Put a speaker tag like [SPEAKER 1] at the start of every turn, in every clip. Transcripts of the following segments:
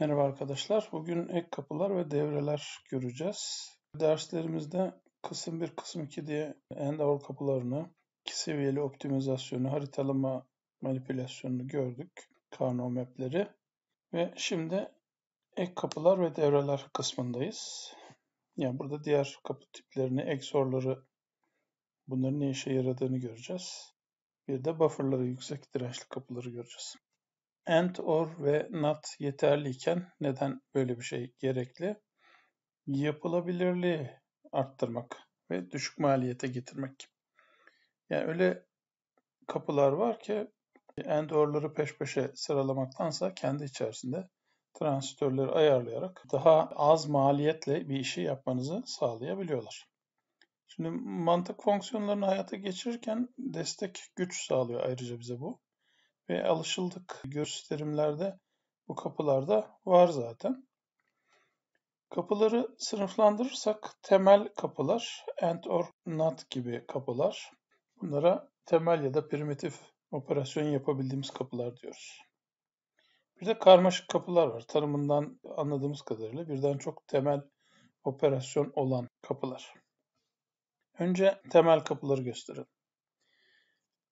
[SPEAKER 1] Merhaba arkadaşlar. Bugün ek kapılar ve devreler göreceğiz. Derslerimizde kısım 1, kısım 2 diye end kapılarını, iki seviyeli optimizasyonu, haritalama manipülasyonunu gördük. Karno mapleri. Ve şimdi ek kapılar ve devreler kısmındayız. Yani burada diğer kapı tiplerini, XOR'ları, bunların ne işe yaradığını göreceğiz. Bir de bufferları, yüksek dirençli kapıları göreceğiz and, or ve not yeterliyken neden böyle bir şey gerekli? Yapılabilirliği arttırmak ve düşük maliyete getirmek. Yani öyle kapılar var ki and or'ları peş peşe sıralamaktansa kendi içerisinde transistörleri ayarlayarak daha az maliyetle bir işi yapmanızı sağlayabiliyorlar. Şimdi mantık fonksiyonlarını hayata geçirirken destek güç sağlıyor ayrıca bize bu ve alışıldık gösterimlerde bu kapılarda var zaten. Kapıları sınıflandırırsak temel kapılar, and or not gibi kapılar. Bunlara temel ya da primitif operasyon yapabildiğimiz kapılar diyoruz. Bir de karmaşık kapılar var. Tanımından anladığımız kadarıyla birden çok temel operasyon olan kapılar. Önce temel kapıları gösterelim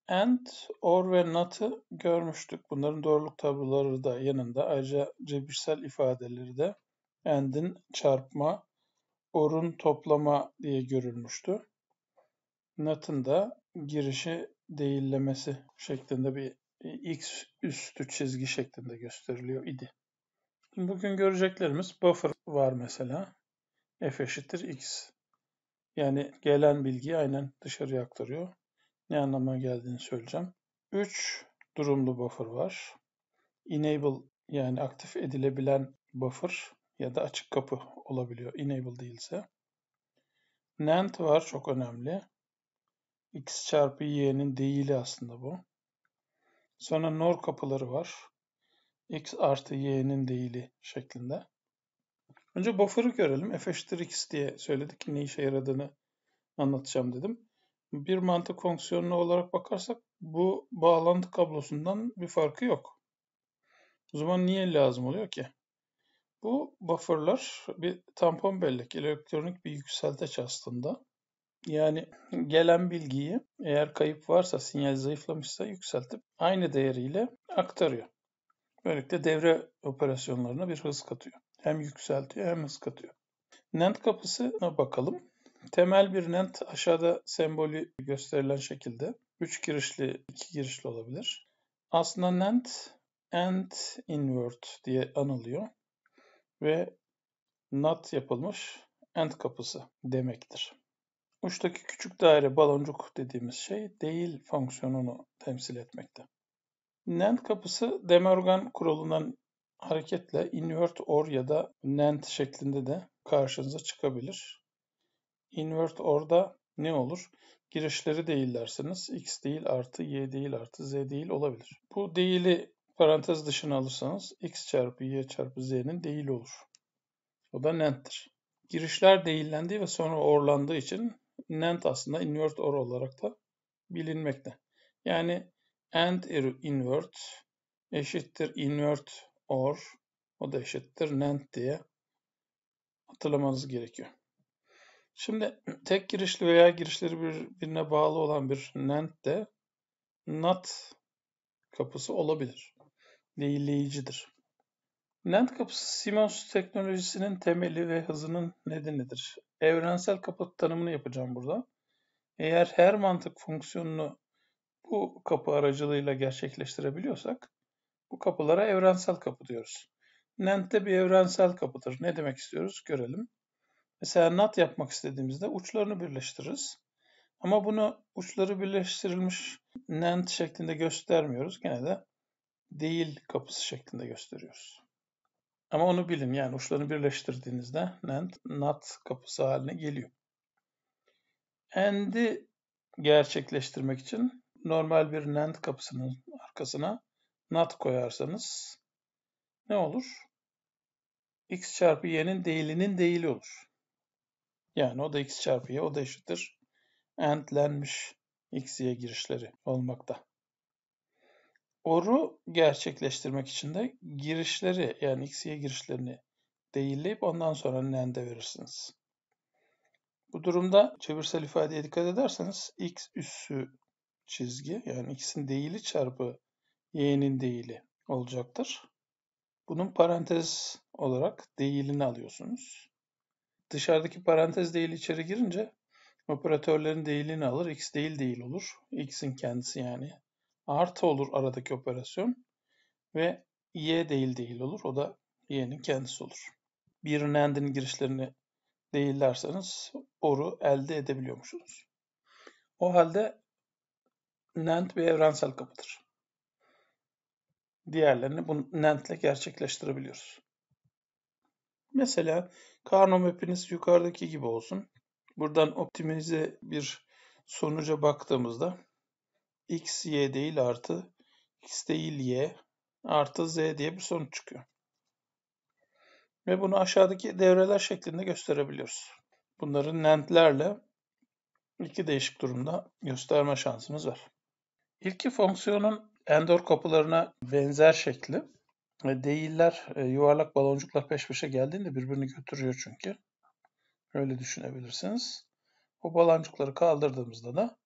[SPEAKER 1] and, or ve not'ı görmüştük. Bunların doğruluk tabloları da yanında. Ayrıca cebirsel ifadeleri de and'in çarpma, or'un toplama diye görülmüştü. Not'ın da girişi değillemesi şeklinde bir e, x üstü çizgi şeklinde gösteriliyor idi. Bugün göreceklerimiz buffer var mesela. f eşittir x. Yani gelen bilgiyi aynen dışarıya aktarıyor ne anlama geldiğini söyleyeceğim. 3 durumlu buffer var. Enable yani aktif edilebilen buffer ya da açık kapı olabiliyor enable değilse. NAND var çok önemli. X çarpı Y'nin değili aslında bu. Sonra NOR kapıları var. X artı Y'nin değili şeklinde. Önce buffer'ı görelim. F eşittir X diye söyledik. Ne işe yaradığını anlatacağım dedim bir mantık fonksiyonu olarak bakarsak bu bağlantı kablosundan bir farkı yok. O zaman niye lazım oluyor ki? Bu bufferlar bir tampon bellek, elektronik bir yükselteç aslında. Yani gelen bilgiyi eğer kayıp varsa, sinyal zayıflamışsa yükseltip aynı değeriyle aktarıyor. Böylelikle devre operasyonlarına bir hız katıyor. Hem yükseltiyor hem hız katıyor. NAND kapısına bakalım. Temel bir NAND aşağıda sembolü gösterilen şekilde 3 girişli, 2 girişli olabilir. Aslında NAND AND invert diye anılıyor ve NOT yapılmış AND kapısı demektir. Uçtaki küçük daire baloncuk dediğimiz şey değil fonksiyonunu temsil etmekte. NAND kapısı De Morgan kuralından hareketle invert or ya da NAND şeklinde de karşınıza çıkabilir invert or'da ne olur? Girişleri değil X değil artı Y değil artı Z değil olabilir. Bu değili parantez dışına alırsanız X çarpı Y çarpı Z'nin değili olur. O da nent'tir. Girişler değillendiği ve sonra orlandığı için nent aslında invert or olarak da bilinmekte. Yani and invert eşittir invert or o da eşittir nent diye hatırlamanız gerekiyor. Şimdi tek girişli veya girişleri birbirine bağlı olan bir NAND de NOT kapısı olabilir. Değilleyicidir. NAND kapısı Siemens teknolojisinin temeli ve hızının nedenidir. Evrensel kapı tanımını yapacağım burada. Eğer her mantık fonksiyonunu bu kapı aracılığıyla gerçekleştirebiliyorsak bu kapılara evrensel kapı diyoruz. NAND de bir evrensel kapıdır. Ne demek istiyoruz görelim. Mesela nat yapmak istediğimizde uçlarını birleştiririz. Ama bunu uçları birleştirilmiş nant şeklinde göstermiyoruz. Gene de değil kapısı şeklinde gösteriyoruz. Ama onu bilin yani uçlarını birleştirdiğinizde nant nat kapısı haline geliyor. And'i gerçekleştirmek için normal bir nant kapısının arkasına nat koyarsanız ne olur? x çarpı y'nin değilinin değili olur. Yani o da x çarpı y o da eşittir. Entlenmiş x y girişleri olmakta. Oru gerçekleştirmek için de girişleri yani x y girişlerini değilleyip ondan sonra nende verirsiniz. Bu durumda çevirsel ifadeye dikkat ederseniz x üssü çizgi yani x'in değili çarpı y'nin değili olacaktır. Bunun parantez olarak değilini alıyorsunuz dışarıdaki parantez değil içeri girince operatörlerin değilini alır. X değil değil olur. X'in kendisi yani. Artı olur aradaki operasyon. Ve Y değil değil olur. O da Y'nin kendisi olur. Bir NAND'in girişlerini değillerseniz OR'u elde edebiliyormuşsunuz. O halde NAND bir evrensel kapıdır. Diğerlerini bu NAND ile gerçekleştirebiliyoruz. Mesela Karnım hepiniz yukarıdaki gibi olsun. Buradan optimize bir sonuca baktığımızda x, y değil artı x değil y artı z diye bir sonuç çıkıyor. Ve bunu aşağıdaki devreler şeklinde gösterebiliyoruz. Bunları nentlerle iki değişik durumda gösterme şansımız var. İlki fonksiyonun endor kapılarına benzer şekli. E, değiller e, yuvarlak baloncuklar peş peşe geldiğinde birbirini götürüyor çünkü. Öyle düşünebilirsiniz. O baloncukları kaldırdığımızda da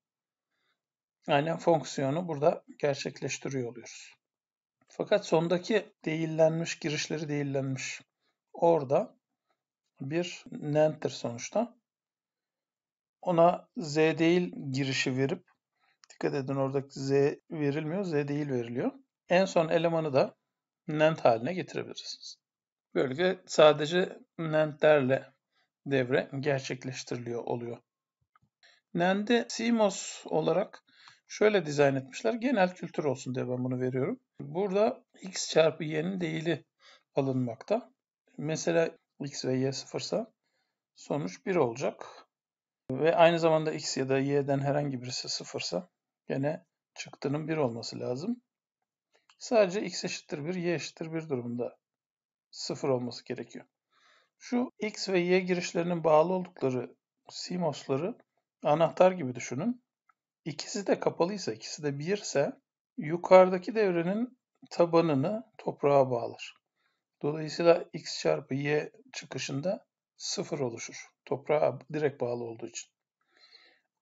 [SPEAKER 1] aynen fonksiyonu burada gerçekleştiriyor oluyoruz. Fakat sondaki değillenmiş, girişleri değillenmiş. Orada bir nent'tir sonuçta. Ona z değil girişi verip dikkat edin oradaki z verilmiyor, z değil veriliyor. En son elemanı da nent haline getirebilirsiniz. Böylece sadece nentlerle devre gerçekleştiriliyor oluyor. Nend'i CMOS olarak şöyle dizayn etmişler. Genel kültür olsun diye ben bunu veriyorum. Burada x çarpı y'nin değili alınmakta. Mesela x ve y sıfırsa sonuç 1 olacak. Ve aynı zamanda x ya da y'den herhangi birisi sıfırsa gene çıktının 1 olması lazım. Sadece x eşittir 1, y eşittir 1 durumunda 0 olması gerekiyor. Şu x ve y girişlerinin bağlı oldukları CMOS'ları anahtar gibi düşünün. İkisi de kapalıysa, ikisi de 1 ise yukarıdaki devrenin tabanını toprağa bağlar. Dolayısıyla x çarpı y çıkışında 0 oluşur. Toprağa direkt bağlı olduğu için.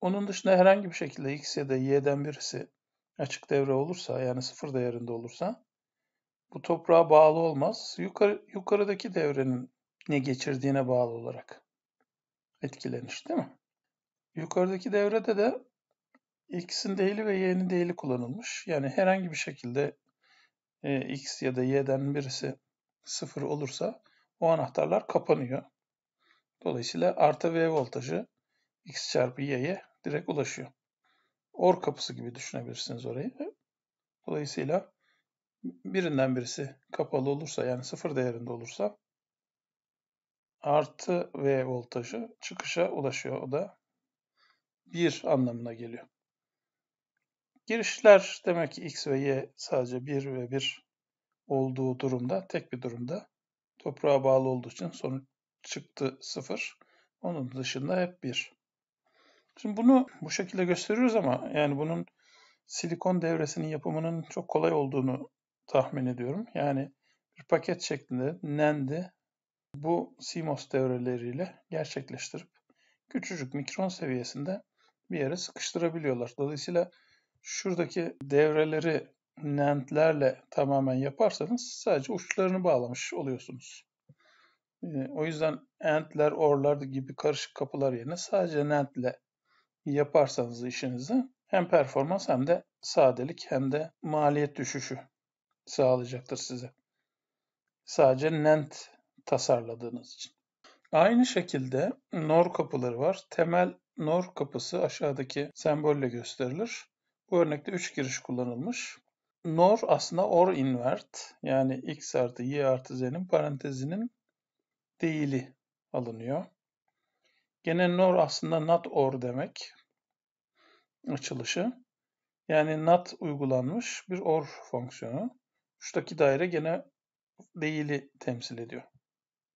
[SPEAKER 1] Onun dışında herhangi bir şekilde x ya da y'den birisi açık devre olursa yani sıfır değerinde olursa bu toprağa bağlı olmaz. Yukarı, yukarıdaki devrenin ne geçirdiğine bağlı olarak etkilenir değil mi? Yukarıdaki devrede de x'in değili ve y'nin değili kullanılmış. Yani herhangi bir şekilde e, x ya da y'den birisi sıfır olursa o anahtarlar kapanıyor. Dolayısıyla artı v voltajı x çarpı y'ye direkt ulaşıyor or kapısı gibi düşünebilirsiniz orayı. Dolayısıyla birinden birisi kapalı olursa yani sıfır değerinde olursa artı V voltajı çıkışa ulaşıyor. O da 1 anlamına geliyor. Girişler demek ki X ve Y sadece 1 ve 1 olduğu durumda, tek bir durumda toprağa bağlı olduğu için sonuç çıktı 0. Onun dışında hep 1. Şimdi bunu bu şekilde gösteriyoruz ama yani bunun silikon devresinin yapımının çok kolay olduğunu tahmin ediyorum. Yani bir paket şeklinde NAND'i bu CMOS devreleriyle gerçekleştirip küçücük mikron seviyesinde bir yere sıkıştırabiliyorlar. Dolayısıyla şuradaki devreleri NAND'lerle tamamen yaparsanız sadece uçlarını bağlamış oluyorsunuz. Ee, o yüzden AND'ler, OR'lar gibi karışık kapılar yerine sadece NAND'le yaparsanız işinizi hem performans hem de sadelik hem de maliyet düşüşü sağlayacaktır size. Sadece NAND tasarladığınız için. Aynı şekilde NOR kapıları var. Temel NOR kapısı aşağıdaki sembolle gösterilir. Bu örnekte 3 giriş kullanılmış. NOR aslında OR invert yani x artı y artı z'nin parantezinin değili alınıyor. Gene nor aslında not or demek açılışı. Yani not uygulanmış bir or fonksiyonu. Şuradaki daire gene değili temsil ediyor.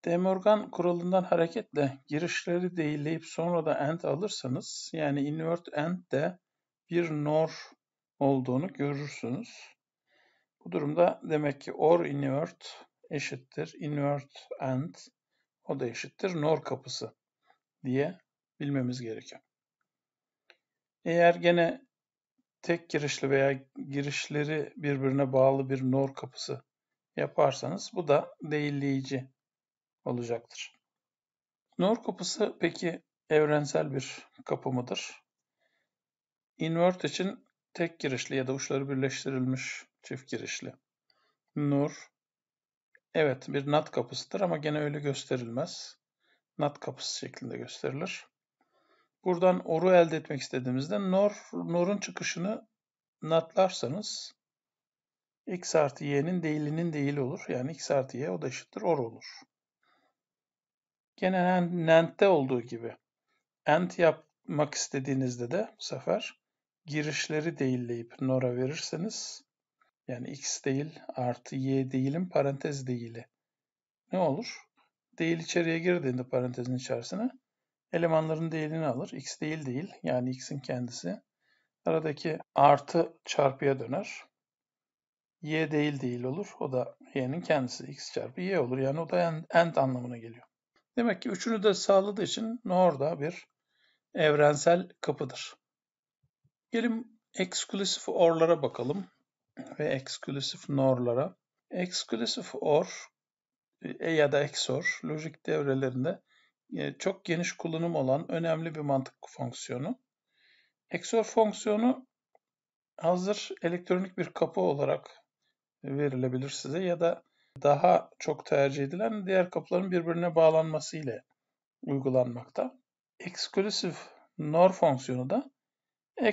[SPEAKER 1] De Morgan kuralından hareketle girişleri değilleyip sonra da end alırsanız yani invert end de bir nor olduğunu görürsünüz. Bu durumda demek ki or invert eşittir invert end o da eşittir nor kapısı diye bilmemiz gerekiyor. Eğer gene tek girişli veya girişleri birbirine bağlı bir NOR kapısı yaparsanız bu da değilleyici olacaktır. NOR kapısı peki evrensel bir kapı mıdır? Invert için tek girişli ya da uçları birleştirilmiş çift girişli. NOR evet bir NAT kapısıdır ama gene öyle gösterilmez. NAT kapısı şeklinde gösterilir. Buradan OR'u elde etmek istediğimizde NOR, NOR'un çıkışını NAT'larsanız x artı y'nin değilinin değili olur. Yani x artı y o da eşittir OR olur. Gene NAND'de olduğu gibi AND yapmak istediğinizde de bu sefer girişleri değilleyip NOR'a verirseniz yani x değil artı y değilim parantez değili ne olur? değil içeriye girdiğinde parantezin içerisine elemanların değerini alır. X değil değil yani x'in kendisi. Aradaki artı çarpıya döner. Y değil değil olur. O da y'nin kendisi. X çarpı y olur. Yani o da end, end anlamına geliyor. Demek ki üçünü de sağladığı için NOR da bir evrensel kapıdır. Gelin eksklusif OR'lara bakalım ve eksklusif NOR'lara. Eksklusif OR e ya da XOR lojik devrelerinde e, çok geniş kullanım olan önemli bir mantık fonksiyonu. XOR fonksiyonu hazır elektronik bir kapı olarak verilebilir size ya da daha çok tercih edilen diğer kapıların birbirine bağlanması ile uygulanmakta. Exclusive NOR fonksiyonu da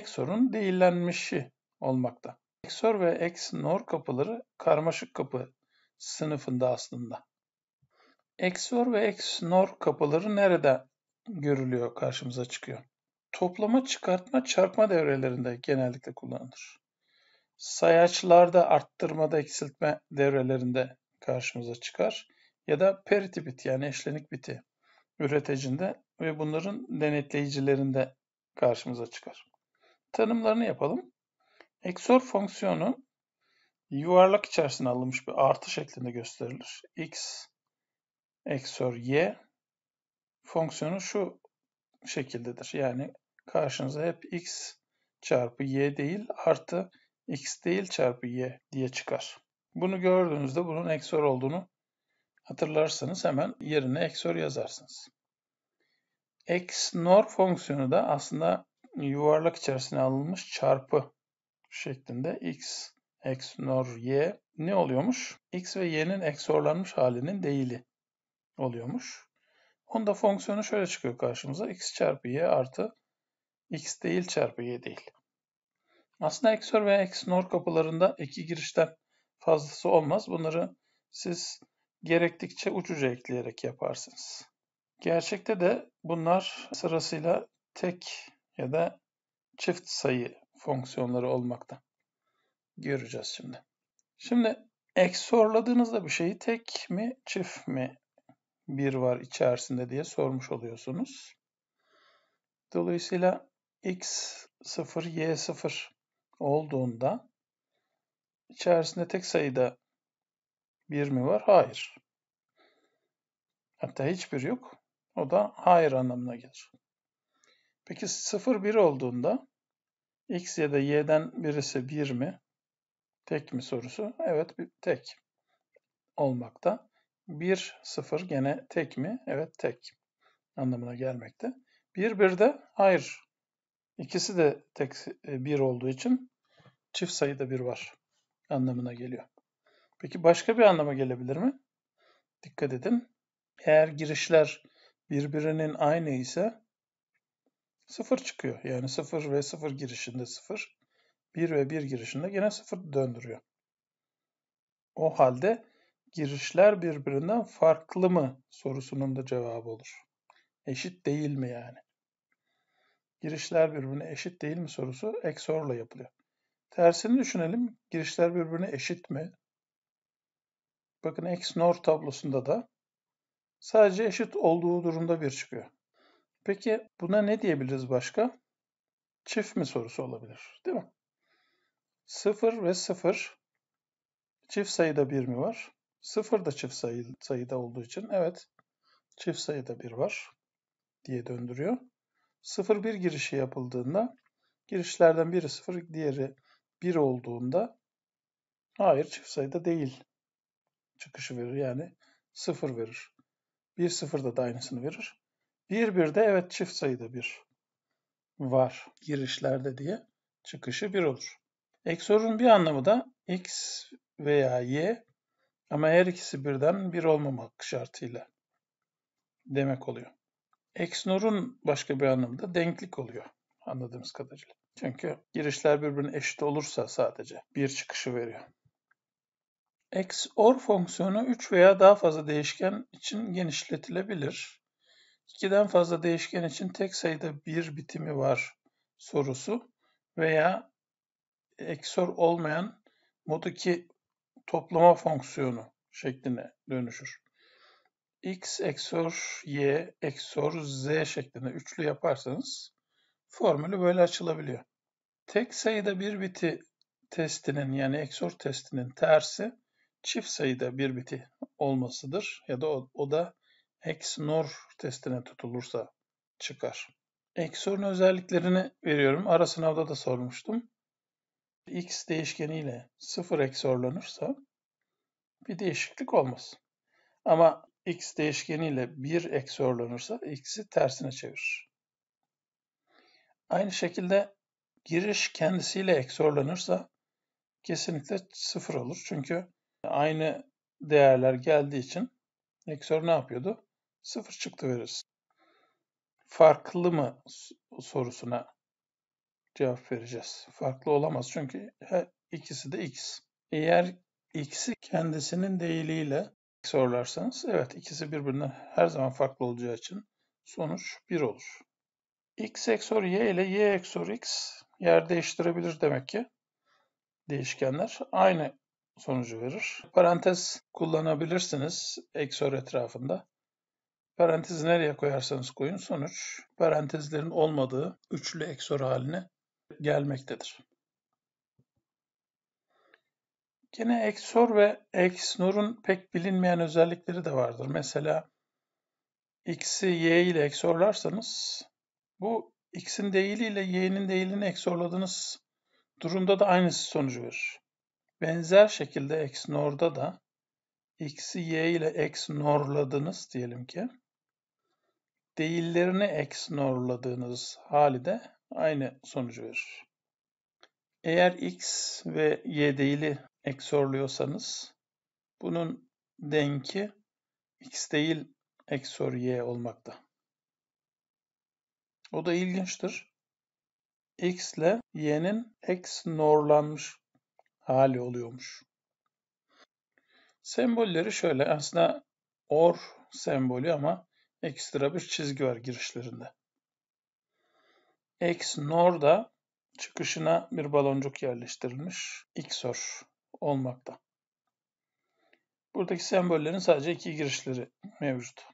[SPEAKER 1] XOR'un değillenmişi olmakta. XOR ve XNOR kapıları karmaşık kapı sınıfında aslında. XOR ve XNOR kapıları nerede görülüyor, karşımıza çıkıyor? Toplama, çıkartma, çarpma devrelerinde genellikle kullanılır. Sayaçlarda arttırmada, eksiltme devrelerinde karşımıza çıkar. Ya da parity bit yani eşlenik biti üreticinde ve bunların denetleyicilerinde karşımıza çıkar. Tanımlarını yapalım. XOR fonksiyonu yuvarlak içerisine alınmış bir artı şeklinde gösterilir. X eksör y fonksiyonu şu şekildedir. Yani karşınıza hep x çarpı y değil artı x değil çarpı y diye çıkar. Bunu gördüğünüzde bunun eksör olduğunu hatırlarsanız hemen yerine eksör yazarsınız. XNOR fonksiyonu da aslında yuvarlak içerisine alınmış çarpı şeklinde x XNOR y ne oluyormuş? x ve y'nin eksorlanmış halinin değili oluyormuş. Onda fonksiyonu şöyle çıkıyor karşımıza. x çarpı y artı x değil çarpı y değil. Aslında XOR ve XNOR kapılarında iki girişten fazlası olmaz. Bunları siz gerektikçe uçucu ekleyerek yaparsınız. Gerçekte de bunlar sırasıyla tek ya da çift sayı fonksiyonları olmakta. Göreceğiz şimdi. Şimdi XOR'ladığınızda bir şeyi tek mi çift mi bir var içerisinde diye sormuş oluyorsunuz. Dolayısıyla x 0, y 0 olduğunda içerisinde tek sayıda bir mi var? Hayır. Hatta hiçbir yok. O da hayır anlamına gelir. Peki 0, 1 olduğunda x ya da y'den birisi 1 mi? Tek mi sorusu? Evet tek olmakta. 1, 0 gene tek mi? Evet tek anlamına gelmekte. 1, 1 de hayır. İkisi de tek 1 e, olduğu için çift sayıda 1 var anlamına geliyor. Peki başka bir anlama gelebilir mi? Dikkat edin. Eğer girişler birbirinin aynı ise 0 çıkıyor. Yani 0 ve 0 girişinde 0, 1 ve 1 girişinde yine 0 döndürüyor. O halde girişler birbirinden farklı mı sorusunun da cevabı olur. Eşit değil mi yani? Girişler birbirine eşit değil mi sorusu ek sorla yapılıyor. Tersini düşünelim. Girişler birbirine eşit mi? Bakın X-NOR tablosunda da sadece eşit olduğu durumda bir çıkıyor. Peki buna ne diyebiliriz başka? Çift mi sorusu olabilir değil mi? 0 ve 0 çift sayıda bir mi var? Sıfır da çift sayı, sayıda olduğu için evet çift sayıda bir var diye döndürüyor. Sıfır bir girişi yapıldığında girişlerden biri sıfır, diğeri bir olduğunda hayır çift sayıda değil çıkışı verir yani sıfır verir. Bir sıfır da aynısını verir. Bir bir de evet çift sayıda bir var girişlerde diye çıkışı bir olur. Eksörün bir anlamı da x veya y ama her ikisi birden bir olmamak şartıyla demek oluyor. Exnor'un başka bir anlamı da denklik oluyor anladığımız kadarıyla. Çünkü girişler birbirine eşit olursa sadece bir çıkışı veriyor. XOR fonksiyonu 3 veya daha fazla değişken için genişletilebilir. 2'den fazla değişken için tek sayıda bir bitimi var sorusu veya XOR olmayan mod 2 toplama fonksiyonu şekline dönüşür. X eksor Y eksor Z şeklinde üçlü yaparsanız formülü böyle açılabiliyor. Tek sayıda bir biti testinin yani eksor testinin tersi çift sayıda bir biti olmasıdır ya da o, o da XNOR testine tutulursa çıkar. XOR'un özelliklerini veriyorum. Ara sınavda da sormuştum x değişkeniyle 0 eksorlanırsa bir değişiklik olmaz. Ama x değişkeniyle 1 eksorlanırsa x'i tersine çevirir. Aynı şekilde giriş kendisiyle eksorlanırsa kesinlikle 0 olur. Çünkü aynı değerler geldiği için eksor ne yapıyordu? 0 çıktı verirsin. Farklı mı sorusuna cevap vereceğiz. Farklı olamaz çünkü ikisi de x. Eğer x'i kendisinin değiliyle sorarsanız evet ikisi birbirinden her zaman farklı olacağı için sonuç 1 olur. x eksor y ile y eksor x yer değiştirebilir demek ki değişkenler aynı sonucu verir. Parantez kullanabilirsiniz eksor etrafında. Parantezi nereye koyarsanız koyun sonuç parantezlerin olmadığı üçlü eksor haline gelmektedir. Yine XOR ve XNOR'un pek bilinmeyen özellikleri de vardır. Mesela X'i Y ile XOR'larsanız bu X'in değili ile Y'nin değilini XOR'ladığınız durumda da aynısı sonucu verir. Benzer şekilde XNOR'da da X'i Y ile XNOR'ladınız diyelim ki değillerini XNOR'ladığınız hali de aynı sonucu verir. Eğer x ve y değili XOR'luyorsanız bunun denki x değil XOR y olmakta. O da ilginçtir. x ile y'nin XNOR'lanmış hali oluyormuş. Sembolleri şöyle aslında OR sembolü ama ekstra bir çizgi var girişlerinde. Exnor da çıkışına bir baloncuk yerleştirilmiş XOR olmakta. Buradaki sembollerin sadece iki girişleri mevcut.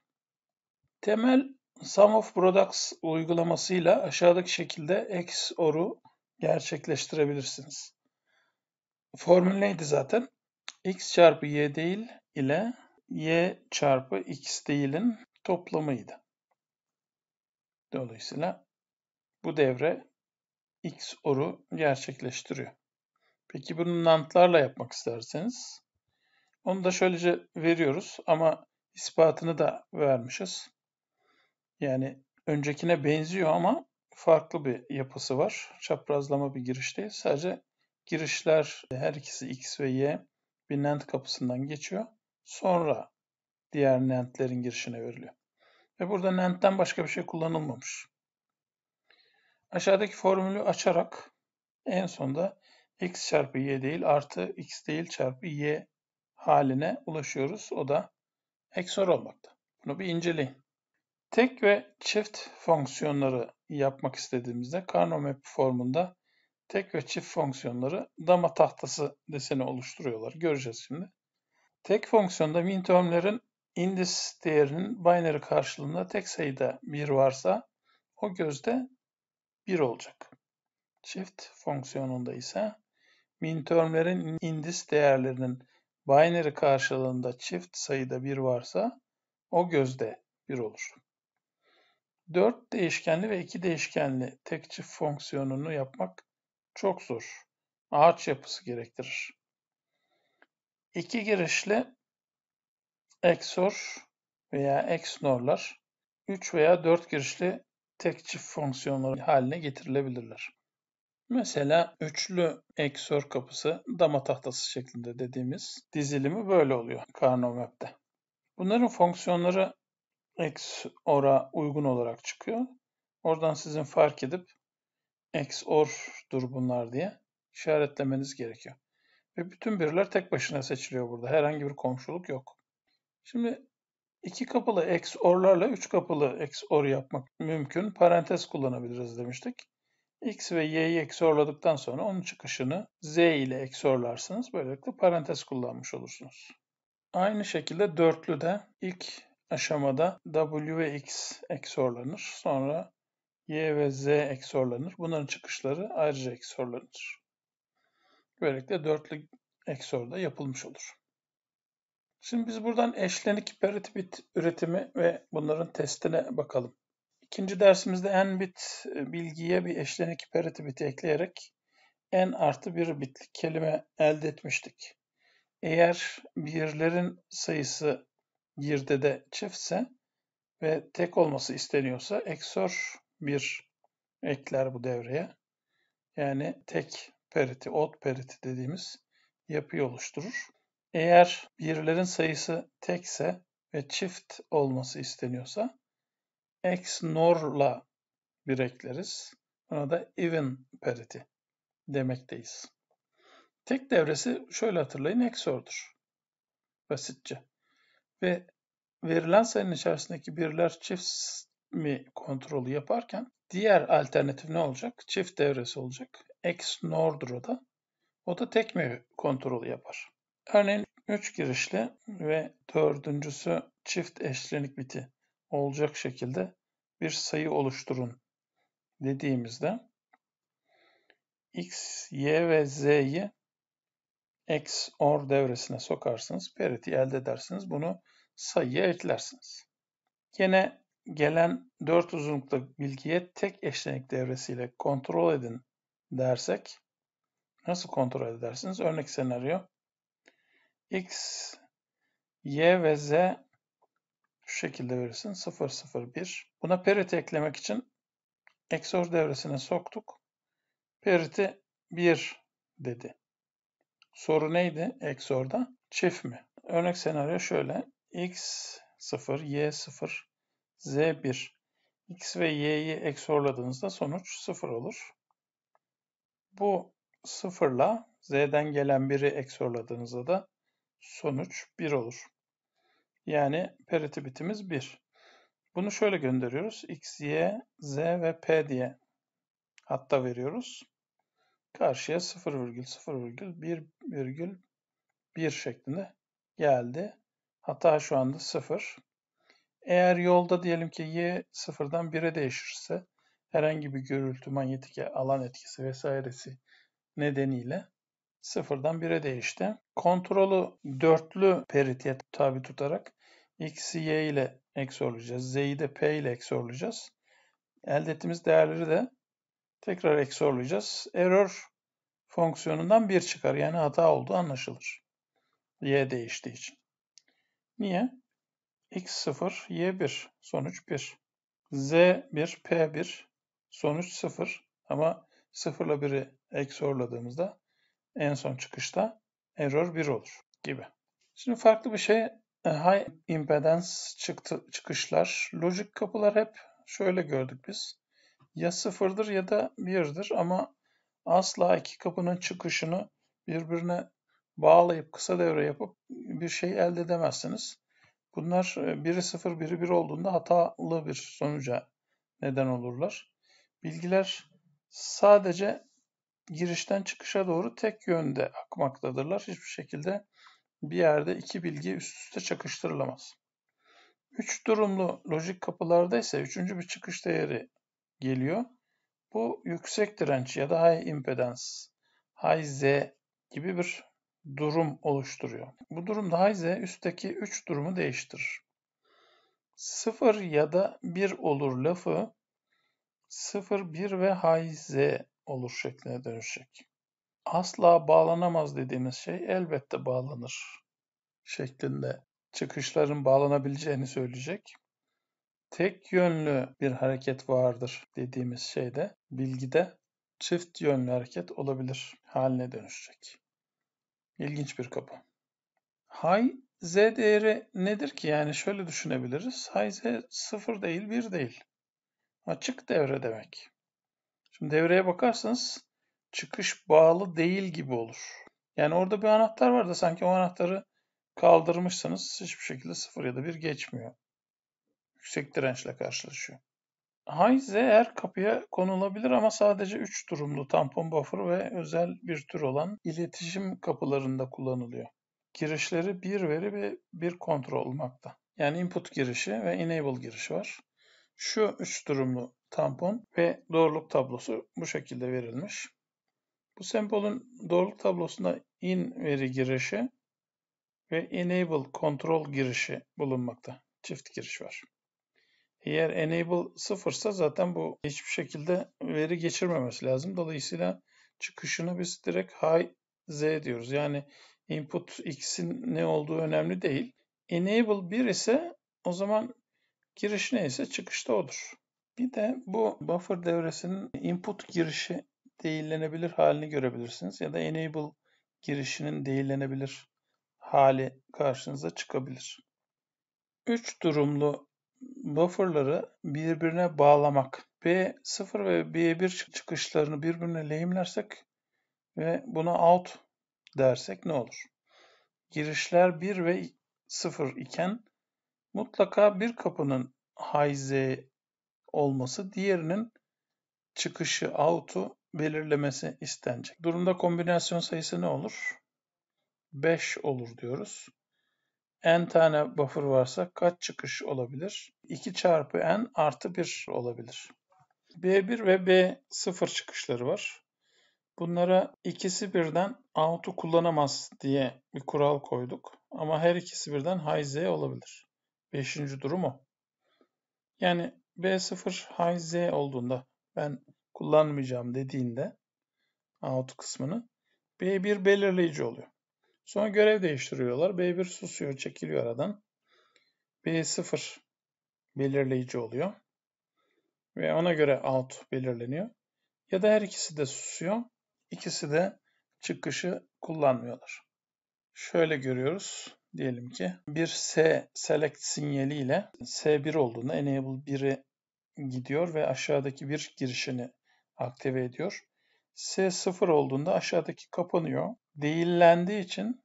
[SPEAKER 1] Temel Sum of Products uygulamasıyla aşağıdaki şekilde XOR'u gerçekleştirebilirsiniz. Formül neydi zaten? X çarpı Y değil ile Y çarpı X değilin toplamıydı. Dolayısıyla bu devre XOR'u gerçekleştiriyor. Peki bunu nantlarla yapmak isterseniz onu da şöylece veriyoruz ama ispatını da vermişiz. Yani öncekine benziyor ama farklı bir yapısı var. Çaprazlama bir giriş değil. Sadece girişler her ikisi X ve Y bir NAND kapısından geçiyor. Sonra diğer NAND'lerin girişine veriliyor. Ve burada NAND'den başka bir şey kullanılmamış. Aşağıdaki formülü açarak en sonda x çarpı y değil artı x değil çarpı y haline ulaşıyoruz. O da eksor olmakta. Bunu bir inceleyin. Tek ve çift fonksiyonları yapmak istediğimizde Carnot formunda tek ve çift fonksiyonları dama tahtası deseni oluşturuyorlar. Göreceğiz şimdi. Tek fonksiyonda min termlerin indis değerinin binary karşılığında tek sayıda bir varsa o gözde 1 olacak. Shift fonksiyonunda ise mintermlerin indis değerlerinin binary karşılığında çift sayıda 1 varsa o gözde 1 olur. 4 değişkenli ve 2 değişkenli tek çift fonksiyonunu yapmak çok zor. Ağaç yapısı gerektirir. 2 girişli XOR veya XNOR'lar 3 veya 4 girişli tek çift fonksiyonları haline getirilebilirler. Mesela üçlü eksör kapısı dama tahtası şeklinde dediğimiz dizilimi böyle oluyor Carnot Bunların fonksiyonları XOR'a uygun olarak çıkıyor. Oradan sizin fark edip XOR'dur bunlar diye işaretlemeniz gerekiyor. Ve bütün biriler tek başına seçiliyor burada. Herhangi bir komşuluk yok. Şimdi İki kapılı XOR'larla üç kapılı XOR yapmak mümkün. Parantez kullanabiliriz demiştik. X ve Y'yi XOR'ladıktan sonra onun çıkışını Z ile XOR'larsınız. Böylelikle parantez kullanmış olursunuz. Aynı şekilde dörtlü de ilk aşamada W ve X XOR'lanır. Sonra Y ve Z XOR'lanır. Bunların çıkışları ayrıca XOR'lanır. Böylelikle dörtlü XOR da yapılmış olur. Şimdi biz buradan eşlenik parity üretimi ve bunların testine bakalım. İkinci dersimizde n bit e, bilgiye bir eşlenik parity ekleyerek n artı 1 bitlik kelime elde etmiştik. Eğer birlerin sayısı girde de çiftse ve tek olması isteniyorsa eksör 1 ekler bu devreye. Yani tek parity, odd parity dediğimiz yapıyı oluşturur. Eğer birlerin sayısı tekse ve çift olması isteniyorsa x nor'la bir ekleriz. Buna da even parity demekteyiz. Tek devresi şöyle hatırlayın XOR'dur. Basitçe. Ve verilen sayının içerisindeki birler çift mi kontrolü yaparken diğer alternatif ne olacak? Çift devresi olacak. X nor'dur o da. O da tek mi kontrolü yapar. Örneğin 3 girişli ve dördüncüsü çift eşlenik biti olacak şekilde bir sayı oluşturun dediğimizde x, y ve z'yi XOR devresine sokarsınız. Parity elde edersiniz. Bunu sayıya eklersiniz. Yine gelen 4 uzunlukta bilgiye tek eşlenik devresiyle kontrol edin dersek nasıl kontrol edersiniz? Örnek senaryo x, y ve z şu şekilde verirsin. 0, 0, 1. Buna parity eklemek için XOR devresine soktuk. Parity 1 dedi. Soru neydi XOR'da? Çift mi? Örnek senaryo şöyle. X 0, Y 0, Z 1. X ve Y'yi XOR'ladığınızda sonuç 0 olur. Bu 0'la Z'den gelen 1'i XOR'ladığınızda da sonuç 1 olur. Yani parity bitimiz 1. Bunu şöyle gönderiyoruz. X, Y, Z ve P diye hatta veriyoruz. Karşıya 0,0,1,1 şeklinde geldi. Hata şu anda 0. Eğer yolda diyelim ki Y 0'dan 1'e değişirse herhangi bir gürültü, manyetik alan etkisi vesairesi nedeniyle sıfırdan bire değişti. Kontrolü dörtlü peritiye tabi tutarak x'i y ile XORlayacağız. Z'yi de P ile XORlayacağız. Elde ettiğimiz değerleri de tekrar XORlayacağız. Error fonksiyonundan 1 çıkar. Yani hata olduğu anlaşılır. Y değiştiği için. Niye? X0, Y1. Sonuç 1. Z1, P1. Sonuç 0. Ama 0 ile 1'i XORladığımızda en son çıkışta error 1 olur gibi. Şimdi farklı bir şey e, high impedance çıktı, çıkışlar. Logic kapılar hep şöyle gördük biz. Ya sıfırdır ya da birdir ama asla iki kapının çıkışını birbirine bağlayıp kısa devre yapıp bir şey elde edemezsiniz. Bunlar e, biri sıfır biri bir olduğunda hatalı bir sonuca neden olurlar. Bilgiler sadece girişten çıkışa doğru tek yönde akmaktadırlar. Hiçbir şekilde bir yerde iki bilgi üst üste çakıştırılamaz. Üç durumlu lojik kapılarda ise üçüncü bir çıkış değeri geliyor. Bu yüksek direnç ya da high impedans, high Z gibi bir durum oluşturuyor. Bu durumda high Z üstteki üç durumu değiştirir. 0 ya da 1 olur lafı 0, 1 ve high Z olur şekline dönüşecek. Asla bağlanamaz dediğimiz şey elbette bağlanır şeklinde çıkışların bağlanabileceğini söyleyecek. Tek yönlü bir hareket vardır dediğimiz şeyde bilgide çift yönlü hareket olabilir haline dönüşecek. İlginç bir kapı. Hay z değeri nedir ki? Yani şöyle düşünebiliriz. Hay z sıfır değil bir değil. Açık devre demek. Şimdi devreye bakarsanız çıkış bağlı değil gibi olur. Yani orada bir anahtar var da sanki o anahtarı kaldırmışsınız hiçbir şekilde sıfır ya da bir geçmiyor. Yüksek dirençle karşılaşıyor. Hayze eğer kapıya konulabilir ama sadece 3 durumlu tampon buffer ve özel bir tür olan iletişim kapılarında kullanılıyor. Girişleri bir veri ve bir kontrol olmakta. Yani input girişi ve enable girişi var. Şu üç durumlu tampon ve doğruluk tablosu bu şekilde verilmiş. Bu sempolun doğruluk tablosunda in veri girişi ve enable kontrol girişi bulunmakta. Çift giriş var. Eğer enable sıfırsa zaten bu hiçbir şekilde veri geçirmemesi lazım. Dolayısıyla çıkışını biz direkt high z diyoruz. Yani input x'in ne olduğu önemli değil. Enable 1 ise o zaman Giriş neyse çıkışta odur. Bir de bu buffer devresinin input girişi değillenebilir halini görebilirsiniz ya da enable girişinin değillenebilir hali karşınıza çıkabilir. Üç durumlu bufferları birbirine bağlamak. B0 ve B1 çıkışlarını birbirine lehimlersek ve buna out dersek ne olur? Girişler 1 ve 0 iken Mutlaka bir kapının hayze olması diğerinin çıkışı out'u belirlemesi istenecek. Durumda kombinasyon sayısı ne olur? 5 olur diyoruz. n tane buffer varsa kaç çıkış olabilir? 2 çarpı n artı 1 olabilir. B1 ve B0 çıkışları var. Bunlara ikisi birden out'u kullanamaz diye bir kural koyduk. Ama her ikisi birden high z olabilir. Beşinci durumu, Yani B0 high Z olduğunda ben kullanmayacağım dediğinde out kısmını B1 belirleyici oluyor. Sonra görev değiştiriyorlar. B1 susuyor, çekiliyor aradan. B0 belirleyici oluyor. Ve ona göre out belirleniyor. Ya da her ikisi de susuyor. İkisi de çıkışı kullanmıyorlar. Şöyle görüyoruz diyelim ki bir S select ile S1 olduğunda enable 1'e gidiyor ve aşağıdaki bir girişini aktive ediyor. S0 olduğunda aşağıdaki kapanıyor. Değillendiği için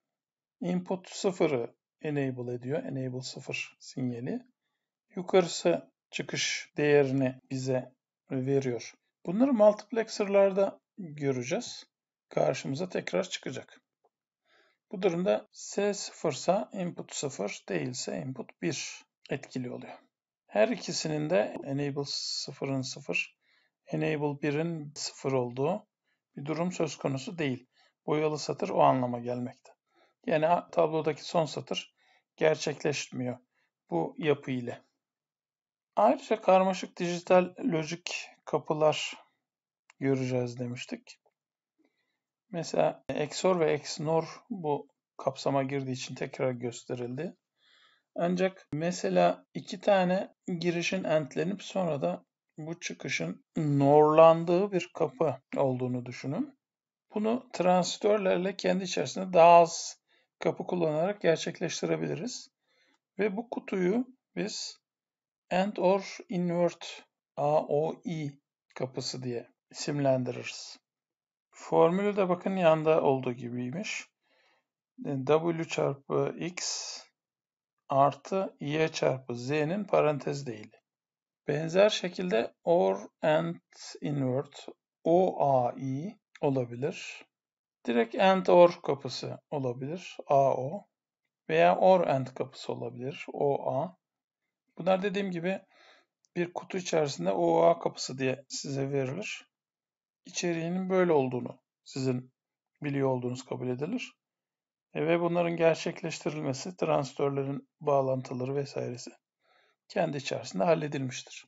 [SPEAKER 1] input 0'ı enable ediyor. Enable 0 sinyali. Yukarısı çıkış değerini bize veriyor. Bunları multiplexer'larda göreceğiz. Karşımıza tekrar çıkacak. Bu durumda S sıfırsa input sıfır değilse input 1 etkili oluyor. Her ikisinin de enable sıfırın sıfır, enable birin sıfır olduğu bir durum söz konusu değil. Boyalı satır o anlama gelmekte. Yani tablodaki son satır gerçekleşmiyor bu yapı ile. Ayrıca karmaşık dijital lojik kapılar göreceğiz demiştik. Mesela XOR ve XNOR bu kapsama girdiği için tekrar gösterildi. Ancak mesela iki tane girişin entlenip sonra da bu çıkışın norlandığı bir kapı olduğunu düşünün. Bunu transistörlerle kendi içerisinde daha az kapı kullanarak gerçekleştirebiliriz. Ve bu kutuyu biz AND OR invert AOI kapısı diye isimlendiririz. Formülü de bakın yanda olduğu gibiymiş. E, w çarpı X artı Y çarpı Z'nin parantez değil. Benzer şekilde OR and invert OAI olabilir. Direkt AND OR kapısı olabilir. AO veya OR AND kapısı olabilir. OA. Bunlar dediğim gibi bir kutu içerisinde OA kapısı diye size verilir içeriğinin böyle olduğunu sizin biliyor olduğunuz kabul edilir. E, ve bunların gerçekleştirilmesi, transistörlerin bağlantıları vesairesi kendi içerisinde halledilmiştir.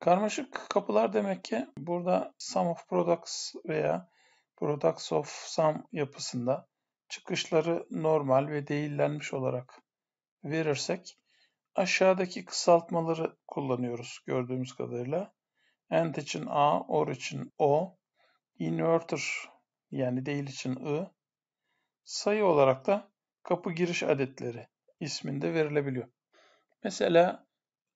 [SPEAKER 1] Karmaşık kapılar demek ki burada sum of products veya products of sum yapısında çıkışları normal ve değillenmiş olarak verirsek aşağıdaki kısaltmaları kullanıyoruz gördüğümüz kadarıyla and için a, or için o, inverter yani değil için i, sayı olarak da kapı giriş adetleri isminde verilebiliyor. Mesela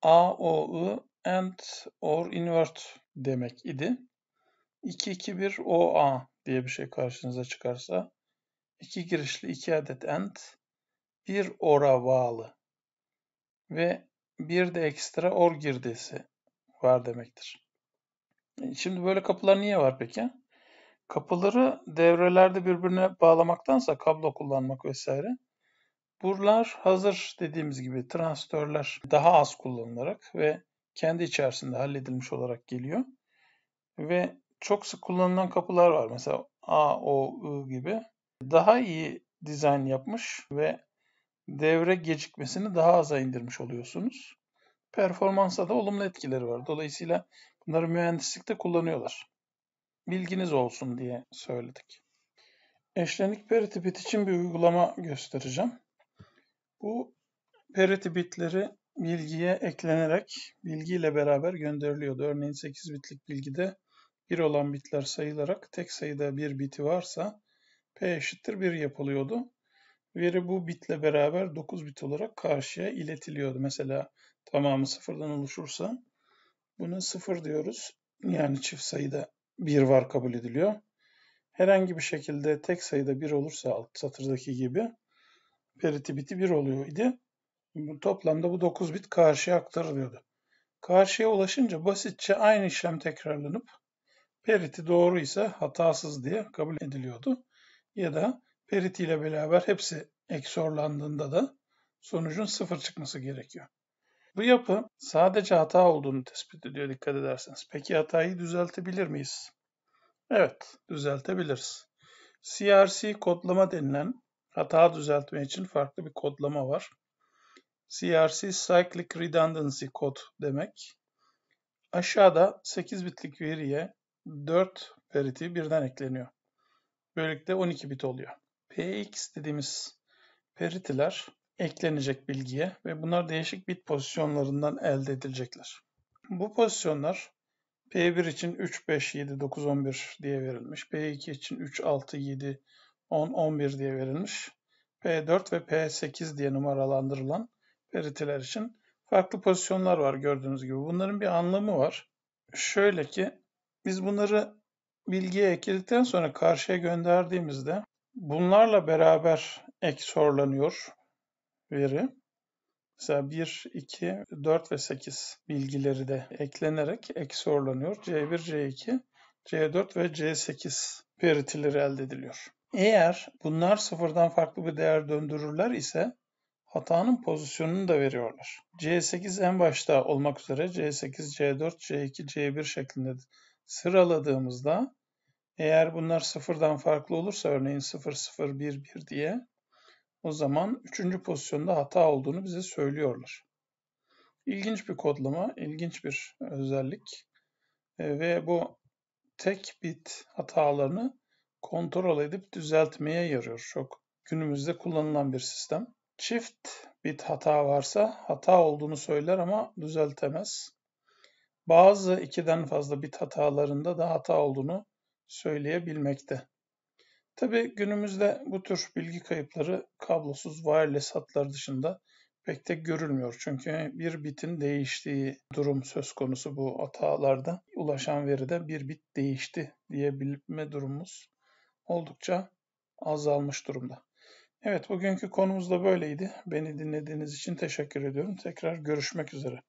[SPEAKER 1] a, o, i, and, or, invert demek idi. 2, 2, 1, o, a diye bir şey karşınıza çıkarsa 2 girişli 2 adet and, bir ora bağlı ve bir de ekstra or girdisi var demektir. Şimdi böyle kapılar niye var peki? Kapıları devrelerde birbirine bağlamaktansa kablo kullanmak vesaire. Buralar hazır dediğimiz gibi transistörler daha az kullanılarak ve kendi içerisinde halledilmiş olarak geliyor. Ve çok sık kullanılan kapılar var. Mesela A, O, I gibi. Daha iyi dizayn yapmış ve devre gecikmesini daha aza indirmiş oluyorsunuz. Performansa da olumlu etkileri var. Dolayısıyla Bunları mühendislikte kullanıyorlar. Bilginiz olsun diye söyledik. Eşlenik parity bit için bir uygulama göstereceğim. Bu parity bitleri bilgiye eklenerek bilgiyle beraber gönderiliyordu. Örneğin 8 bitlik bilgide 1 olan bitler sayılarak tek sayıda bir biti varsa P eşittir 1 yapılıyordu. Veri bu bitle beraber 9 bit olarak karşıya iletiliyordu. Mesela tamamı sıfırdan oluşursa Buna sıfır diyoruz. Yani çift sayıda bir var kabul ediliyor. Herhangi bir şekilde tek sayıda bir olursa alt satırdaki gibi parity biti 1 oluyor idi. toplamda bu 9 bit karşıya aktarılıyordu. Karşıya ulaşınca basitçe aynı işlem tekrarlanıp parity doğru ise hatasız diye kabul ediliyordu. Ya da parity ile beraber hepsi eksorlandığında da sonucun sıfır çıkması gerekiyor. Bu yapı sadece hata olduğunu tespit ediyor dikkat ederseniz. Peki hatayı düzeltebilir miyiz? Evet, düzeltebiliriz. CRC kodlama denilen hata düzeltme için farklı bir kodlama var. CRC Cyclic Redundancy kod demek. Aşağıda 8 bitlik veriye 4 veriti birden ekleniyor. Böylelikle 12 bit oluyor. PX dediğimiz peritiler eklenecek bilgiye ve bunlar değişik bit pozisyonlarından elde edilecekler. Bu pozisyonlar P1 için 3, 5, 7, 9, 11 diye verilmiş. P2 için 3, 6, 7, 10, 11 diye verilmiş. P4 ve P8 diye numaralandırılan veriteler için farklı pozisyonlar var gördüğünüz gibi. Bunların bir anlamı var. Şöyle ki biz bunları bilgiye ekledikten sonra karşıya gönderdiğimizde bunlarla beraber ek sorulanıyor veri. Mesela 1, 2, 4 ve 8 bilgileri de eklenerek XOR'lanıyor. C1, C2, C4 ve C8 paritileri elde ediliyor. Eğer bunlar sıfırdan farklı bir değer döndürürler ise hatanın pozisyonunu da veriyorlar. C8 en başta olmak üzere C8, C4, C2, C1 şeklinde sıraladığımızda eğer bunlar sıfırdan farklı olursa örneğin 0, 0, 1, 1 diye o zaman üçüncü pozisyonda hata olduğunu bize söylüyorlar. İlginç bir kodlama, ilginç bir özellik e, ve bu tek bit hatalarını kontrol edip düzeltmeye yarıyor. Çok günümüzde kullanılan bir sistem. Çift bit hata varsa hata olduğunu söyler ama düzeltemez. Bazı ikiden fazla bit hatalarında da hata olduğunu söyleyebilmekte. Tabi günümüzde bu tür bilgi kayıpları kablosuz wireless hatlar dışında pek de görülmüyor. Çünkü bir bitin değiştiği durum söz konusu bu hatalarda. Ulaşan veride bir bit değişti diyebilme durumumuz oldukça azalmış durumda. Evet bugünkü konumuz da böyleydi. Beni dinlediğiniz için teşekkür ediyorum. Tekrar görüşmek üzere.